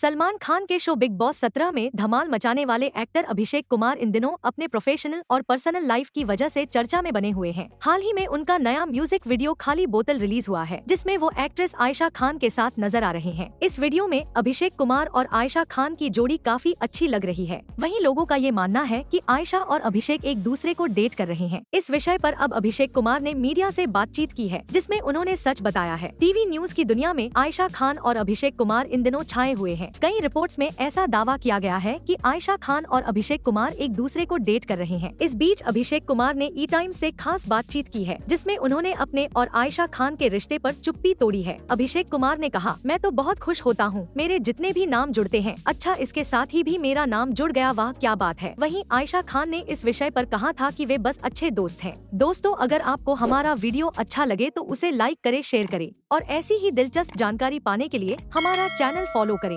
सलमान खान के show big boss सत्रह में धमाल मचाने वाले एक्टर अभिषेक कुमार इन दिनों अपने प्रोफेशनल और पर्सनल लाइफ की वजह से चर्चा में बने हुए हैं हाल ही में उनका नया म्यूजिक वीडियो खाली बोतल रिलीज हुआ है जिसमें वो एक्ट्रेस आयशा खान के साथ नजर आ रहे हैं इस वीडियो में अभिषेक कुमार और आयशा खान की जोड़ी काफी अच्छी लग रही है वही लोगों का ये मानना है की आयशा और अभिषेक एक दूसरे को डेट कर रहे हैं इस विषय आरोप अब अभिषेक कुमार ने मीडिया ऐसी बातचीत की है जिसमे उन्होंने सच बताया है टीवी न्यूज की दुनिया में आयशा खान और अभिषेक कुमार इन दिनों छाए हुए हैं हैं। कई रिपोर्ट्स में ऐसा दावा किया गया है कि आयशा खान और अभिषेक कुमार एक दूसरे को डेट कर रहे हैं इस बीच अभिषेक कुमार ने ई टाइम ऐसी खास बातचीत की है जिसमे उन्होंने अपने और आयशा खान के रिश्ते आरोप चुप्पी तोड़ी है अभिषेक कुमार ने कहा मैं तो बहुत खुश होता हूँ मेरे जितने भी नाम जुड़ते हैं अच्छा इसके साथ ही भी मेरा नाम जुड़ गया वह क्या बात है वही आयशा खान ने इस विषय आरोप कहा था की वे बस अच्छे दोस्त है दोस्तों अगर आपको हमारा वीडियो अच्छा लगे तो उसे लाइक करें शेयर करें और ऐसी ही दिलचस्प जानकारी पाने के लिए हमारा चैनल फॉलो करें